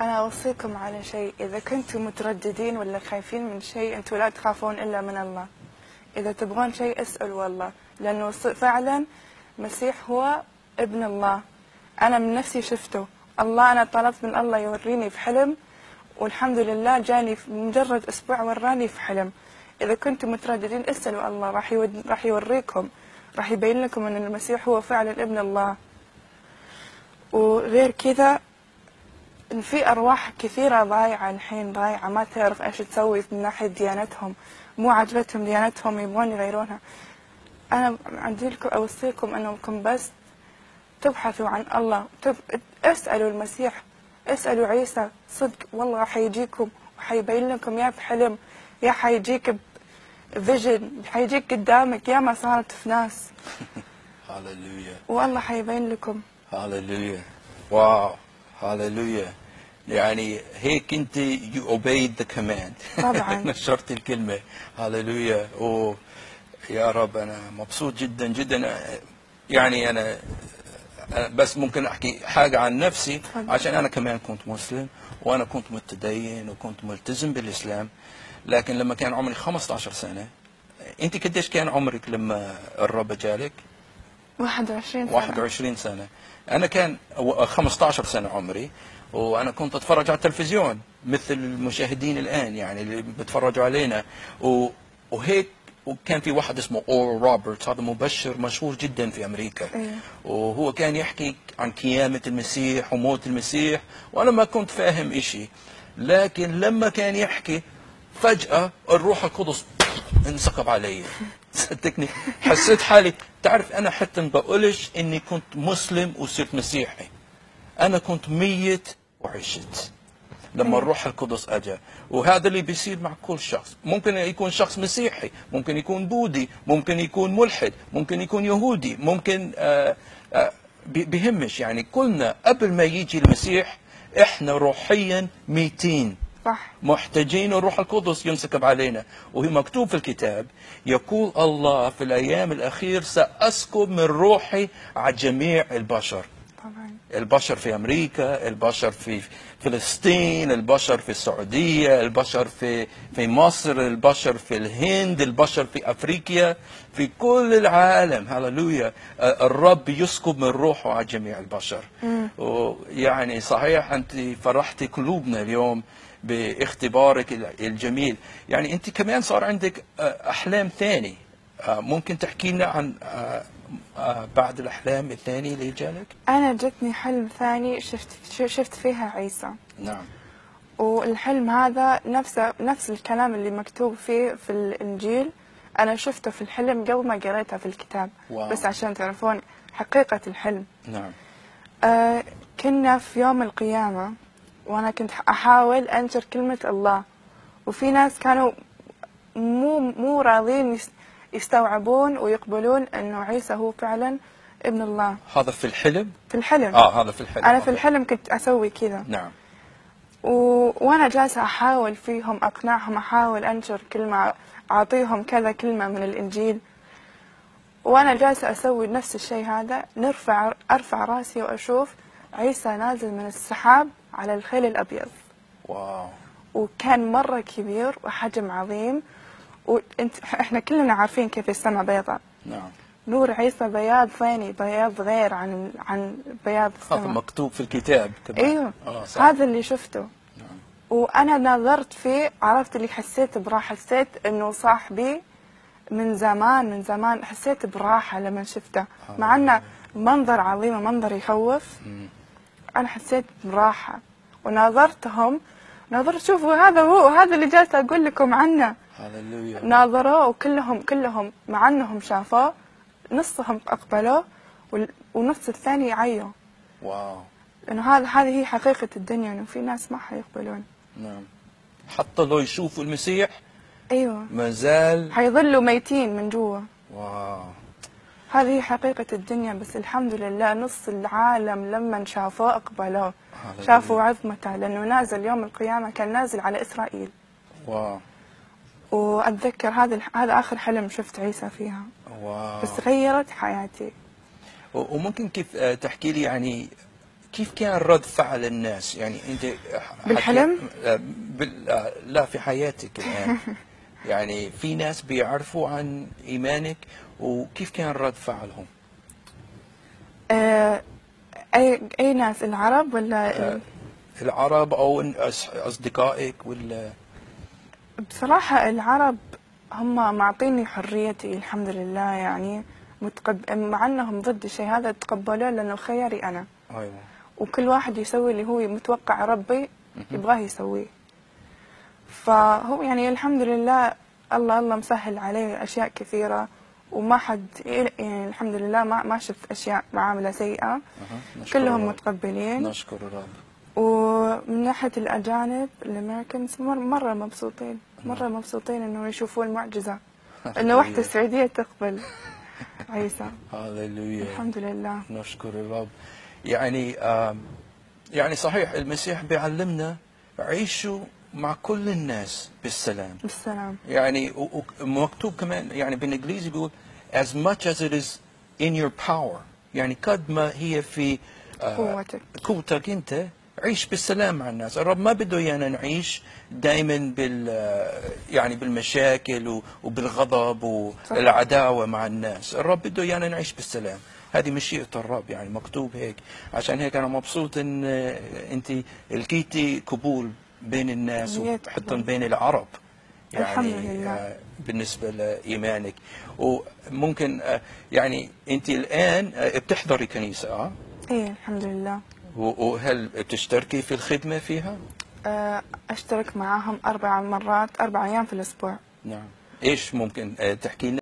أنا أوصيكم على شيء إذا كنتم مترددين ولا خايفين من شيء أنتم لا تخافون إلا من الله إذا تبغون شيء اسألوا الله لأنه فعلا المسيح هو ابن الله أنا من نفسي شفته الله أنا طلبت من الله يوريني في حلم والحمد لله جاني مجرد أسبوع وراني في حلم إذا كنتم مترددين اسألوا الله راح راح يوريكم راح يبين لكم أن المسيح هو فعلا ابن الله وغير كذا في أرواح كثيرة ضايعة الحين ضايعة ما تعرف إيش تسوي من ناحية ديانتهم مو عجبتهم ديانتهم يبغون يغيرونها أنا عندي لكم أوصيكم أنكم بس تبحثوا عن الله تب... اسألوا المسيح اسألوا عيسى صدق والله حيجيكم وحيبين لكم يا بحلم يا حيجيك فيجن حيجيك قدامك يا ما صارت في ناس هاللويا والله حيبين لكم هاللويا واو هاللويا يعني هيك انت يو اوبيد ذا كوماند طبعا نشرت الكلمه هللويا اوه يا رب انا مبسوط جدا جدا يعني انا بس ممكن احكي حاجه عن نفسي عشان انا كمان كنت مسلم وانا كنت متدين وكنت ملتزم بالاسلام لكن لما كان عمري 15 سنه انت قديش كان عمرك لما الرب جالك 21 سنه 21 سنه انا كان 15 سنه عمري وانا كنت اتفرج على التلفزيون مثل المشاهدين الان يعني اللي بيتفرجوا علينا و... وهيك وكان في واحد اسمه اور روبرتس هذا مبشر مشهور جدا في امريكا إيه. وهو كان يحكي عن قيامه المسيح وموت المسيح وانا ما كنت فاهم شيء لكن لما كان يحكي فجاه الروح القدس انسكب علي صدقني حسيت حالي تعرف انا حتى ما بقولش اني كنت مسلم وصرت مسيحي انا كنت ميت وعشت لما الروح القدس اجى وهذا اللي بيصير مع كل شخص ممكن يكون شخص مسيحي ممكن يكون بوذي ممكن يكون ملحد ممكن يكون يهودي ممكن آه، آه، بهمش يعني كلنا قبل ما يجي المسيح احنا روحيا ميتين صح محتاجين الروح القدس ينسكب علينا وهي مكتوب في الكتاب يقول الله في الايام الاخير ساسكب من روحي على جميع البشر البشر في امريكا البشر في فلسطين البشر في السعوديه البشر في في مصر البشر في الهند البشر في افريقيا في كل العالم هللويا الرب يسكب من روحه على جميع البشر يعني صحيح انت فرحت قلوبنا اليوم باختبارك الجميل يعني انت كمان صار عندك احلام ثانيه آه، ممكن تحكي لنا عن آه، آه، بعض الأحلام الثانية اللي جالك؟ أنا جتني حلم ثاني شفت شفت فيها عيسى نعم والحلم هذا نفسه نفس الكلام اللي مكتوب فيه في الإنجيل أنا شفته في الحلم قبل ما قريته في الكتاب واو. بس عشان تعرفون حقيقة الحلم نعم آه كنا في يوم القيامة وأنا كنت أحاول أنشر كلمة الله وفي ناس كانوا مو مو راضيين يستوعبون ويقبلون أنه عيسى هو فعلا ابن الله هذا في الحلم؟ في الحلم آه هذا في الحلم أنا في الحلم كنت أسوي كذا نعم و... وأنا جالسة أحاول فيهم أقنعهم أحاول أنشر كلمة أعطيهم كذا كلمة من الإنجيل وأنا جالسة أسوي نفس الشيء هذا نرفع أرفع راسي وأشوف عيسى نازل من السحاب على الخيل الأبيض واو وكان مرة كبير وحجم عظيم وانت احنا كلنا عارفين كيف السماء بيضاء نعم نور عيسى بياض ثاني بياض غير عن عن بياض السماء مكتوب في الكتاب كمان ايوه آه، هذا اللي شفته نعم. وانا نظرت فيه عرفت اللي حسيت براحه حسيت انه صاحبي من زمان من زمان حسيت براحه لما شفته آه. مع انه منظر عظيم منظر يخوف مم. انا حسيت براحه وناظرتهم نظرت شوفوا هذا هو هذا اللي جالسه اقول لكم عنه هللويا ناظروا وكلهم كلهم مع انهم شافوه نصهم اقبلوه ونص الثاني عيوا واو انه هذا هذه هي حقيقه الدنيا انه في ناس ما حيقبلون نعم حتى لو يشوفوا المسيح ايوه ما زال حيظلوا ميتين من جوا واو هذه حقيقة الدنيا بس الحمد لله نص العالم لما شافوه أقبلوه شافوا عظمته لأنه نازل يوم القيامة كان نازل على إسرائيل واو واتذكر هذا هذا اخر حلم شفت عيسى فيها واو. بس غيرت حياتي وممكن كيف آه، تحكي لي يعني كيف كان رد فعل الناس يعني انت بالحلم آه، بال... آه، لا في حياتك الان يعني في ناس بيعرفوا عن ايمانك وكيف كان رد فعلهم اي اي ناس العرب ولا العرب او اصدقائك ولا بصراحة العرب هم معطيني حريتي الحمد لله يعني متقب... مع انهم ضد الشيء هذا تقبلوه لانه خياري انا ايوه وكل واحد يسوي اللي هو متوقع ربي يبغاه يسويه فهو يعني الحمد لله الله الله مسهل عليه اشياء كثيره وما حد يعني الحمد لله ما ما شفت اشياء معامله سيئه أه. كلهم رب. متقبلين نشكر الرب ومن ناحية الأجانب الأمريكانز مرة مبسوطين مرة مبسوطين إنه يشوفوا المعجزة إنه وحدة السعودية تقبل عيسى الحمد لله نشكر الرب يعني يعني صحيح المسيح بيعلمنا عيشوا مع كل الناس بالسلام بالسلام يعني مكتوب كمان يعني بالانجليزي بيقول as much as it is in your power يعني قد ما هي في آه، قوتك قوتك انت عيش بالسلام مع الناس الرب ما بده ايانا نعيش دائما بال يعني بالمشاكل وبالغضب والعداوه مع الناس الرب بده ايانا نعيش بالسلام هذه مشيئه الرب يعني مكتوب هيك عشان هيك انا مبسوط ان انت لقيتي قبول بين الناس وحتى بين العرب يعني الحمد لله. آه، بالنسبة لإيمانك وممكن آه، يعني أنت الآن آه، بتحضري كنيسة أه؟ إيه الحمد لله وهل تشتركي في الخدمة فيها؟ أه، أشترك معهم أربع مرات أربع أيام في الأسبوع نعم إيش ممكن أه، تحكي لنا